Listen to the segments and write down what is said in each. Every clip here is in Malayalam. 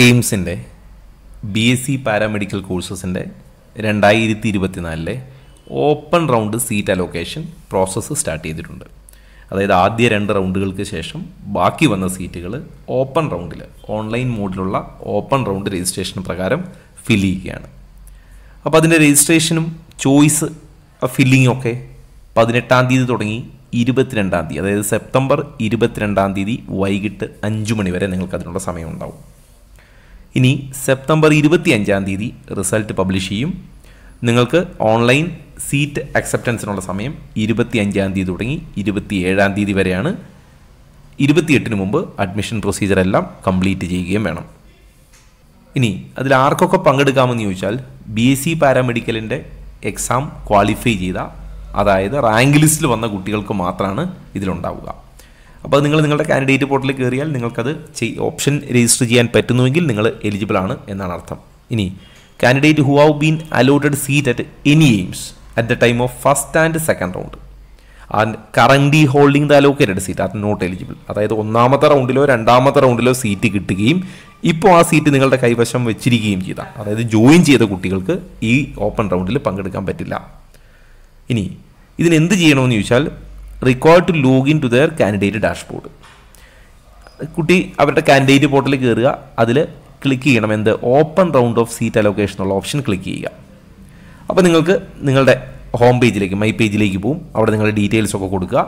എയിംസിൻ്റെ ബി എസ് സി പാരാമെഡിക്കൽ കോഴ്സസിൻ്റെ രണ്ടായിരത്തി ഇരുപത്തിനാലിലെ open round seat allocation process start ചെയ്തിട്ടുണ്ട് അതായത് ആദ്യ രണ്ട് റൗണ്ടുകൾക്ക് ശേഷം ബാക്കി വന്ന സീറ്റുകൾ ഓപ്പൺ റൗണ്ടിൽ ഓൺലൈൻ മോഡിലുള്ള ഓപ്പൺ റൗണ്ട് രജിസ്ട്രേഷൻ പ്രകാരം ഫിൽ ചെയ്യുകയാണ് അപ്പോൾ അതിൻ്റെ രജിസ്ട്രേഷനും ചോയ്സ് ഫില്ലിങ്ങും ഒക്കെ പതിനെട്ടാം തീയതി തുടങ്ങി ഇരുപത്തിരണ്ടാം തീയതി അതായത് സെപ്റ്റംബർ ഇരുപത്തിരണ്ടാം തീയതി വൈകിട്ട് അഞ്ച് മണിവരെ നിങ്ങൾക്ക് അതിനുള്ള സമയം ഉണ്ടാവും ഇനി സെപ്റ്റംബർ ഇരുപത്തി അഞ്ചാം തീയതി റിസൾട്ട് പബ്ലിഷ് ചെയ്യും നിങ്ങൾക്ക് ഓൺലൈൻ സീറ്റ് അക്സെപ്റ്റൻസിനുള്ള സമയം ഇരുപത്തി അഞ്ചാം തീയതി തുടങ്ങി ഇരുപത്തി ഏഴാം തീയതി വരെയാണ് ഇരുപത്തിയെട്ടിന് മുമ്പ് അഡ്മിഷൻ പ്രൊസീജർ എല്ലാം കംപ്ലീറ്റ് ചെയ്യുകയും വേണം ഇനി അതിൽ ആർക്കൊക്കെ പങ്കെടുക്കാമെന്ന് ചോദിച്ചാൽ ബി എസ് സി പാരാമെഡിക്കലിൻ്റെ എക്സാം ക്വാളിഫൈ ചെയ്ത അതായത് റാങ്ക് ലിസ്റ്റിൽ വന്ന കുട്ടികൾക്ക് മാത്രമാണ് ഇതിലുണ്ടാവുക അപ്പോൾ നിങ്ങൾ നിങ്ങളുടെ കാൻഡിഡേറ്റ് പോർട്ടലിൽ കയറിയാൽ നിങ്ങൾക്കത് ഓപ്ഷൻ രജിസ്റ്റർ ചെയ്യാൻ പറ്റുന്നുവെങ്കിൽ നിങ്ങൾ എലിജിബിൾ ആണ് എന്നാണ് അർത്ഥം ഇനി candidate who have been allotted seat at any AIIMS at the time of first and second round and currently holding the allocated seat are not eligible അതായത് ഒന്നാമത്തെ റൗണ്ടിലോ രണ്ടാമത്തെ റൗണ്ടിലോ സീറ്റ് കിട്ടുകയും ഇപ്പോൾ ആ സീറ്റ് നിങ്ങളുടെ കൈവശം വെച്ചിരിക്കുകയും ചെയ്ത അതായത് ജോയിൻ ചെയ്ത കുട്ടികൾക്ക് ഈ ഓപ്പൺ റൗണ്ടിൽ പങ്കെടുക്കാൻ പറ്റില്ല ഇനി ഇതിനെന്ത് ചെയ്യണമെന്ന് ചോദിച്ചാൽ required to log in to their candidate dashboard കുട്ടി അവരുടെ കാൻഡിഡേറ്റ് പോർട്ടലിൽ കയറുക അതിൽ ക്ലിക്ക് ചെയ്യണം എന്ത് open round of seat allocation ഉള്ള ഓപ്ഷൻ ക്ലിക്ക് ചെയ്യുക അപ്പോൾ നിങ്ങൾക്ക് നിങ്ങളുടെ ഹോം പേജിലേക്ക് മൈ പേജിലേക്ക് പോവും അവിടെ നിങ്ങളുടെ ഡീറ്റെയിൽസ് ഒക്കെ കൊടുക്കുക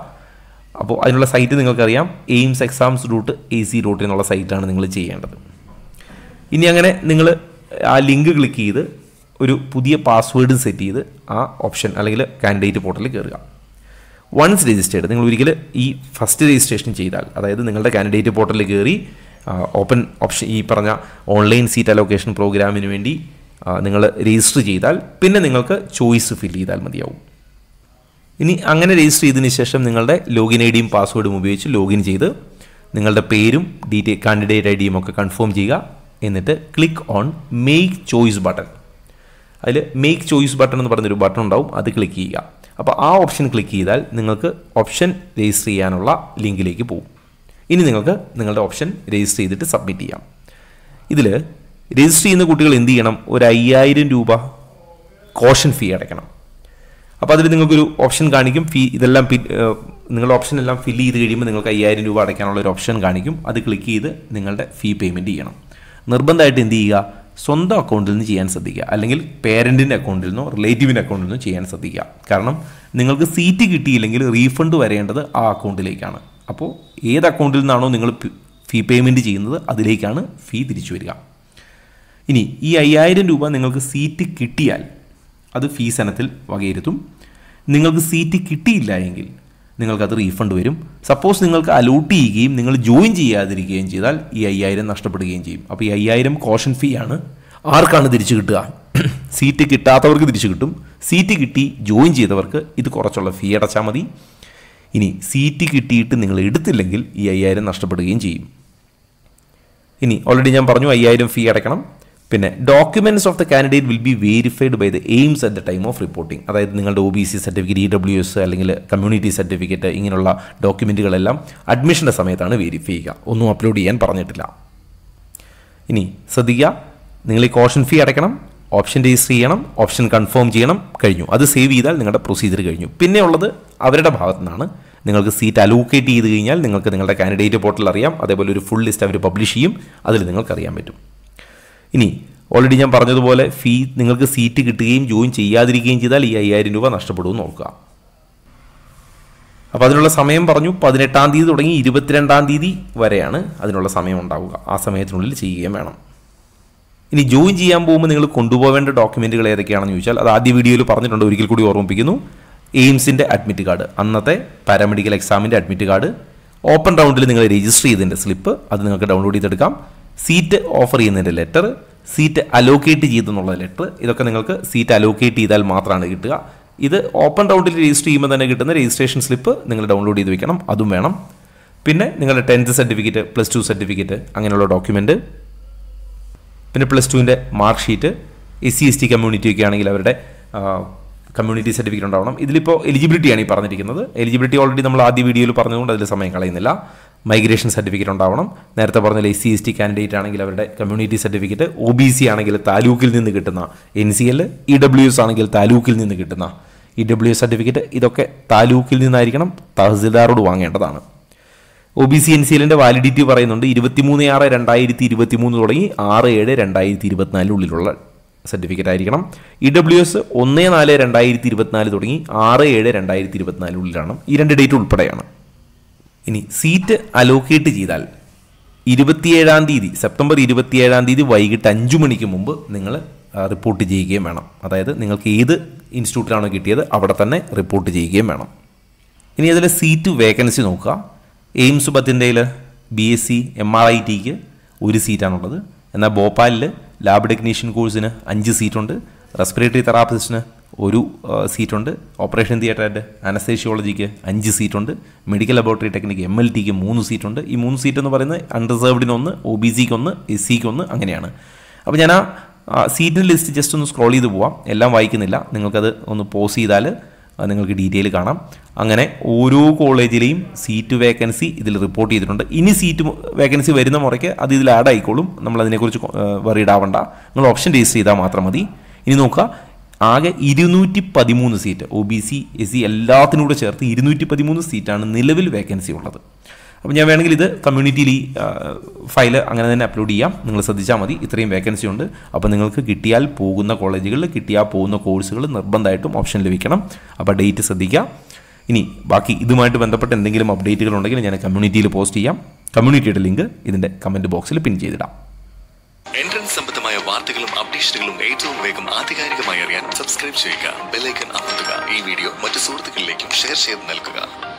അപ്പോൾ അതിനുള്ള സൈറ്റ് നിങ്ങൾക്കറിയാം AIIMS exams dot A C dot എന്നുള്ള സൈറ്റാണ് നിങ്ങൾ ചെയ്യേണ്ടത് ഇനി അങ്ങനെ നിങ്ങൾ ആ ലിങ്ക് ക്ലിക്ക് ചെയ്ത് ഒരു പുതിയ പാസ്വേഡ് സെറ്റ് ചെയ്ത് ആ ഓപ്ഷൻ അല്ലെങ്കിൽ കാൻഡിഡേറ്റ് പോർട്ടലിൽ കയറുക വൺസ് രജിസ്റ്റേർഡ് നിങ്ങൾ ഒരിക്കൽ ഈ ഫസ്റ്റ് രജിസ്ട്രേഷൻ ചെയ്താൽ അതായത് നിങ്ങളുടെ കാൻഡിഡേറ്റ് പോർട്ടലിൽ കയറി ഓപ്പൺ ഓപ്ഷൻ ഈ പറഞ്ഞ ഓൺലൈൻ സീറ്റ് അലോക്കേഷൻ പ്രോഗ്രാമിന് വേണ്ടി നിങ്ങൾ രജിസ്റ്റർ ചെയ്താൽ പിന്നെ നിങ്ങൾക്ക് ചോയ്സ് ഫില്ല് ചെയ്താൽ മതിയാവും ഇനി അങ്ങനെ രജിസ്റ്റർ ചെയ്തതിന് ശേഷം നിങ്ങളുടെ ലോഗിൻ ഐ ഡിയും പാസ്വേഡും ഉപയോഗിച്ച് ലോഗിൻ ചെയ്ത് നിങ്ങളുടെ പേരും ഡീറ്റെയിൽ കാൻഡിഡേറ്റ് ഐ ഡിയും ഒക്കെ കൺഫേം ചെയ്യുക എന്നിട്ട് click on make choice button അതിൽ മെയ്ക്ക് ചോയ്സ് ബട്ടൺ എന്ന് പറഞ്ഞൊരു ബട്ടൺ ഉണ്ടാവും അത് ക്ലിക്ക് ചെയ്യുക അപ്പോൾ ആ ഓപ്ഷൻ ക്ലിക്ക് ചെയ്താൽ നിങ്ങൾക്ക് ഓപ്ഷൻ രജിസ്റ്റർ ചെയ്യാനുള്ള ലിങ്കിലേക്ക് പോകും ഇനി നിങ്ങൾക്ക് നിങ്ങളുടെ ഓപ്ഷൻ രജിസ്റ്റർ ചെയ്തിട്ട് സബ്മിറ്റ് ചെയ്യാം ഇതിൽ രജിസ്റ്റർ ചെയ്യുന്ന കുട്ടികൾ എന്ത് ചെയ്യണം ഒരു അയ്യായിരം രൂപ കോഷൻ ഫീ അടയ്ക്കണം അപ്പോൾ അതിൽ നിങ്ങൾക്കൊരു ഓപ്ഷൻ കാണിക്കും ഫീ ഇതെല്ലാം നിങ്ങളുടെ ഓപ്ഷൻ എല്ലാം ഫില്ല് ചെയ്ത് കഴിയുമ്പോൾ നിങ്ങൾക്ക് അയ്യായിരം രൂപ അടയ്ക്കാനുള്ള ഒരു ഓപ്ഷൻ കാണിക്കും അത് ക്ലിക്ക് ചെയ്ത് നിങ്ങളുടെ ഫീ പേയ്മെൻറ്റ് ചെയ്യണം നിർബന്ധമായിട്ട് എന്ത് ചെയ്യുക സ്വന്തം അക്കൗണ്ടിൽ നിന്ന് ചെയ്യാൻ ശ്രദ്ധിക്കുക അല്ലെങ്കിൽ പേരൻറ്റിൻ്റെ അക്കൗണ്ടിൽ നിന്നോ റിലേറ്റീവിൻ്റെ അക്കൗണ്ടിൽ നിന്നോ ചെയ്യാൻ ശ്രദ്ധിക്കുക കാരണം നിങ്ങൾക്ക് സീറ്റ് കിട്ടിയില്ലെങ്കിൽ റീഫണ്ട് വരേണ്ടത് ആ അക്കൗണ്ടിലേക്കാണ് അപ്പോൾ ഏത് അക്കൗണ്ടിൽ നിന്നാണോ നിങ്ങൾ ഫീ പേയ്മെൻറ്റ് ചെയ്യുന്നത് അതിലേക്കാണ് ഫീ തിരിച്ചു വരിക ഇനി ഈ അയ്യായിരം രൂപ നിങ്ങൾക്ക് സീറ്റ് കിട്ടിയാൽ അത് ഫീസ് ഇനത്തിൽ വകയിരുത്തും നിങ്ങൾക്ക് സീറ്റ് കിട്ടിയില്ല എങ്കിൽ നിങ്ങൾക്കത് റീഫണ്ട് വരും സപ്പോസ് നിങ്ങൾക്ക് അലൂട്ട് ചെയ്യുകയും നിങ്ങൾ ജോയിൻ ചെയ്യാതിരിക്കുകയും ചെയ്താൽ ഈ അയ്യായിരം നഷ്ടപ്പെടുകയും ചെയ്യും അപ്പോൾ ഈ അയ്യായിരം കോഷൻ ഫീ ആണ് ആർക്കാണ് തിരിച്ചു കിട്ടുക സീറ്റ് കിട്ടാത്തവർക്ക് തിരിച്ചു കിട്ടും സീറ്റ് കിട്ടി ജോയിൻ ചെയ്തവർക്ക് ഇത് കുറച്ചുള്ള ഫീ അടച്ചാൽ മതി ഇനി സീറ്റ് കിട്ടിയിട്ട് നിങ്ങൾ എടുത്തില്ലെങ്കിൽ ഈ അയ്യായിരം നഷ്ടപ്പെടുകയും ചെയ്യും ഇനി ഓൾറെഡി ഞാൻ പറഞ്ഞു അയ്യായിരം ഫീ അടയ്ക്കണം പിന്നെ documents of the candidate will be verified by the AIIMS at the time of reporting അതായത് നിങ്ങളുടെ O B C certificate E W S അല്ലെങ്കിൽ കമ്മ്യൂണിറ്റി സർട്ടിഫിക്കറ്റ് ഇങ്ങനെയുള്ള ഡോക്യുമെൻറ്റുകളെല്ലാം അഡ്മിഷൻ്റെ സമയത്താണ് വെരിഫൈ ചെയ്യുക ഒന്നും അപ്ലോഡ് ചെയ്യാൻ പറഞ്ഞിട്ടില്ല ഇനി ശ്രദ്ധിക്കുക നിങ്ങൾ ഈ കോഷൻ ഫീ അടയ്ക്കണം ഓപ്ഷൻ രജിസ്റ്റർ ചെയ്യണം ഓപ്ഷൻ കൺഫേം ചെയ്യണം കഴിഞ്ഞു അത് സേവ് ചെയ്താൽ നിങ്ങളുടെ പ്രൊസീജിയർ കഴിഞ്ഞു പിന്നെ ഉള്ളത് അവരുടെ ഭാഗത്തു നിന്നാണ് നിങ്ങൾക്ക് സീറ്റ് അലോക്കേറ്റ് ചെയ്ത് കഴിഞ്ഞാൽ നിങ്ങൾക്ക് നിങ്ങളുടെ കാൻഡിഡേറ്റ് പോർട്ടൽ അറിയാം അതേപോലെ ഒരു ഫുൾ ലിസ്റ്റ് അവർ പബ്ലിഷ് ചെയ്യും അതിൽ നിങ്ങൾക്കറിയാൻ പറ്റും ഇനി ഓൾറെഡി ഞാൻ പറഞ്ഞതുപോലെ ഫീ നിങ്ങൾക്ക് സീറ്റ് കിട്ടുകയും ജോയിൻ ചെയ്യാതിരിക്കുകയും ചെയ്താൽ ഈ അയ്യായിരം രൂപ നഷ്ടപ്പെടുമെന്ന് നോക്കുക അപ്പോൾ അതിനുള്ള സമയം പറഞ്ഞു പതിനെട്ടാം തീയതി തുടങ്ങി ഇരുപത്തിരണ്ടാം തീയതി വരെയാണ് അതിനുള്ള സമയം ഉണ്ടാവുക ആ സമയത്തിനുള്ളിൽ ചെയ്യുകയും വേണം ഇനി ജോയിൻ ചെയ്യാൻ പോകുമ്പോൾ നിങ്ങൾ കൊണ്ടുപോകേണ്ട ഡോക്യുമെൻറ്റുകൾ ഏതൊക്കെയാണെന്ന് ചോദിച്ചാൽ അത് ആദ്യ വീഡിയോയിൽ പറഞ്ഞിട്ടുണ്ട് ഒരിക്കൽ കൂടി ഓർമ്മിപ്പിക്കുന്നു എയിംസിൻ്റെ അഡ്മിറ്റ് കാർഡ് അന്നത്തെ പാരാമെഡിക്കൽ എക്സാമിൻ്റെ അഡ്മിറ്റ് കാർഡ് ഓപ്പൺ റൗണ്ടിൽ നിങ്ങൾ രജിസ്റ്റർ ചെയ്തതിൻ്റെ സ്ലിപ്പ് അത് നിങ്ങൾക്ക് ഡൗൺലോഡ് ചെയ്തെടുക്കാം സീറ്റ് ഓഫർ ചെയ്യുന്നതിൻ്റെ ലെറ്റർ സീറ്റ് അലോക്കേറ്റ് ചെയ്തെന്നുള്ള ലെറ്റർ ഇതൊക്കെ നിങ്ങൾക്ക് സീറ്റ് അലോക്കേറ്റ് ചെയ്താൽ മാത്രമാണ് കിട്ടുക ഇത് ഓപ്പൺ റൗണ്ടിൽ രജിസ്റ്റർ ചെയ്യുമ്പോൾ തന്നെ കിട്ടുന്ന രജിസ്ട്രേഷൻ സ്ലിപ്പ് നിങ്ങൾ ഡൗൺലോഡ് ചെയ്ത് വെക്കണം അതും വേണം പിന്നെ നിങ്ങളുടെ tenth certificate plus two certificate അങ്ങനെയുള്ള ഡോക്യുമെൻറ്റ് പിന്നെ പ്ലസ് ടുവിൻ്റെ mark sheet S C S T ഒക്കെ ആണെങ്കിൽ അവരുടെ കമ്മ്യൂണിറ്റി സർട്ടിഫിക്കറ്റ് ഉണ്ടാവണം ഇതിലിപ്പോൾ എലിജിബിലിറ്റിയാണ് ഈ പറഞ്ഞിരിക്കുന്നത് എലിജിബിലിറ്റി ഓൾറെഡി നമ്മൾ ആദ്യ വീഡിയോയിൽ പറഞ്ഞതുകൊണ്ട് അതിൽ സമയം കളയുന്നില്ല മൈഗ്രേഷൻ സർട്ടിഫിക്കറ്റ് ഉണ്ടാവണം നേരത്തെ പറഞ്ഞ S C S T candidate ആണെങ്കിൽ അവരുടെ community certificate O B C ആണെങ്കിൽ താലൂക്കിൽ നിന്ന് കിട്ടുന്ന N C L E W S ആണെങ്കിൽ താലൂക്കിൽ നിന്ന് കിട്ടുന്ന ഇ ഡബ്ല്യു എസ് സർട്ടിഫിക്കറ്റ് ഇതൊക്കെ താലൂക്കിൽ നിന്നായിരിക്കണം തഹസിൽദാറോട് വാങ്ങേണ്ടതാണ് O B C N C എല്ലിൻ്റെ വാലിഡിറ്റി പറയുന്നുണ്ട് ഇരുപത്തിമൂന്ന് ആറ് രണ്ടായിരത്തി ഇരുപത്തി മൂന്ന് തുടങ്ങി ആറ് ഏഴ് രണ്ടായിരത്തി ഇരുപത്തിനാലിനുള്ളിലുള്ള സർട്ടിഫിക്കറ്റ് ആയിരിക്കണം ഇ ഡബ്ല്യു എസ് ഒന്ന് നാല് രണ്ടായിരത്തി ഇരുപത്തിനാല് തുടങ്ങി ആറ് ഏഴ് രണ്ടായിരത്തി ഇരുപത്തിനാലിനുള്ളിലാണ് ഈ രണ്ട് ഡേറ്റ് ഉൾപ്പെടെയാണ് ഇനി സീറ്റ് അലോക്കേറ്റ് ചെയ്താൽ ഇരുപത്തിയേഴാം തീയതി സെപ്റ്റംബർ ഇരുപത്തിയേഴാം തീയതി വൈകിട്ട് അഞ്ചു മണിക്ക് മുമ്പ് നിങ്ങൾ റിപ്പോർട്ട് ചെയ്യുകയും വേണം അതായത് നിങ്ങൾക്ക് ഏത് ഇൻസ്റ്റിറ്റ്യൂട്ടിലാണോ കിട്ടിയത് അവിടെ തന്നെ റിപ്പോർട്ട് ചെയ്യുകയും വേണം ഇനി അതിൽ സീറ്റ് വേക്കൻസി നോക്കുക എയിംസ് ബത്തിൻ്റെയിൽ B S C M R I ടിക്ക് ഒരു സീറ്റാണുള്ളത് എന്നാൽ ഭോപ്പാലിൽ ലാബ് ടെക്നീഷ്യൻ കോഴ്സിന് അഞ്ച് സീറ്റുണ്ട് റെസ്പിറേറ്ററി തെറാപ്പിസ്റ്റിന് ഒരു സീറ്റുണ്ട് ഓപ്പറേഷൻ തിയേറ്ററിൻ്റെ അനസ്തേഷ്യോളജിക്ക് അഞ്ച് സീറ്റുണ്ട് medical laboratory technique M L ടിക്ക് മൂന്ന് സീറ്റുണ്ട് ഈ മൂന്ന് സീറ്റ് എന്ന് പറയുന്നത് അൺറിസേർവ്ഡിന് ഒന്ന് ഒ ബി സിക്ക് ഒന്ന് എസ് സിക്ക് ഒന്ന് അങ്ങനെയാണ് അപ്പോൾ ഞാൻ ആ സീറ്റിൻ്റെ ലിസ്റ്റ് ജസ്റ്റ് ഒന്ന് സ്ക്രോൾ ചെയ്ത് പോവാം എല്ലാം വായിക്കുന്നില്ല നിങ്ങൾക്കത് ഒന്ന് പോസ് ചെയ്താൽ നിങ്ങൾക്ക് ഡീറ്റെയിൽ കാണാം അങ്ങനെ ഓരോ കോളേജിലെയും സീറ്റ് വേക്കൻസി ഇതിൽ റിപ്പോർട്ട് ചെയ്തിട്ടുണ്ട് ഇനി സീറ്റ് വേക്കൻസി വരുന്ന മുറയ്ക്ക് അത് ഇതിൽ ആഡ് ആയിക്കോളും നമ്മൾ അതിനെക്കുറിച്ച് വറിയിടാവണ്ട നിങ്ങൾ ഓപ്ഷൻ രജിസ്റ്റർ ചെയ്താൽ മാത്രം മതി ഇനി നോക്കുക ആകെ ഇരുന്നൂറ്റി പതിമൂന്ന് seat O B C S C എല്ലാത്തിനും കൂടെ ചേർത്ത് ഇരുന്നൂറ്റി പതിമൂന്ന് സീറ്റാണ് നിലവിൽ വേക്കൻസി ഉള്ളത് അപ്പോൾ ഞാൻ വേണമെങ്കിൽ ഇത് കമ്മ്യൂണിറ്റിയിൽ ഈ ഫയൽ അങ്ങനെ തന്നെ അപ്ലോഡ് ചെയ്യാം നിങ്ങൾ ശ്രദ്ധിച്ചാൽ മതി ഇത്രയും വേക്കൻസി ഉണ്ട് അപ്പോൾ നിങ്ങൾക്ക് കിട്ടിയാൽ പോകുന്ന കോളേജുകളിൽ കിട്ടിയാൽ പോകുന്ന കോഴ്സുകൾ നിർബന്ധമായിട്ടും ഓപ്ഷൻ ലഭിക്കണം അപ്പോൾ ഡേറ്റ് ശ്രദ്ധിക്കുക ഇനി ബാക്കി ഇതുമായിട്ട് ബന്ധപ്പെട്ട് എന്തെങ്കിലും അപ്ഡേറ്റുകൾ ഉണ്ടെങ്കിൽ ഞാൻ കമ്മ്യൂണിറ്റിയിൽ പോസ്റ്റ് ചെയ്യാം കമ്മ്യൂണിറ്റിയുടെ ലിങ്ക് ഇതിൻ്റെ കമൻറ്റ് ബോക്സിൽ പിൻ ചെയ്തിടാം എൻട്രൻസ് സംബന്ധമായ വാർത്തകളും അപ്ഡേഷനുകളും ഏറ്റവും വേഗം ആധികാരികമായി അറിയാൻ സബ്സ്ക്രൈബ് ചെയ്യുക ബെലൈക്കൺ അമർത്തുക ഈ വീഡിയോ മറ്റു സുഹൃത്തുക്കളിലേക്കും ഷെയർ ചെയ്ത് നൽകുക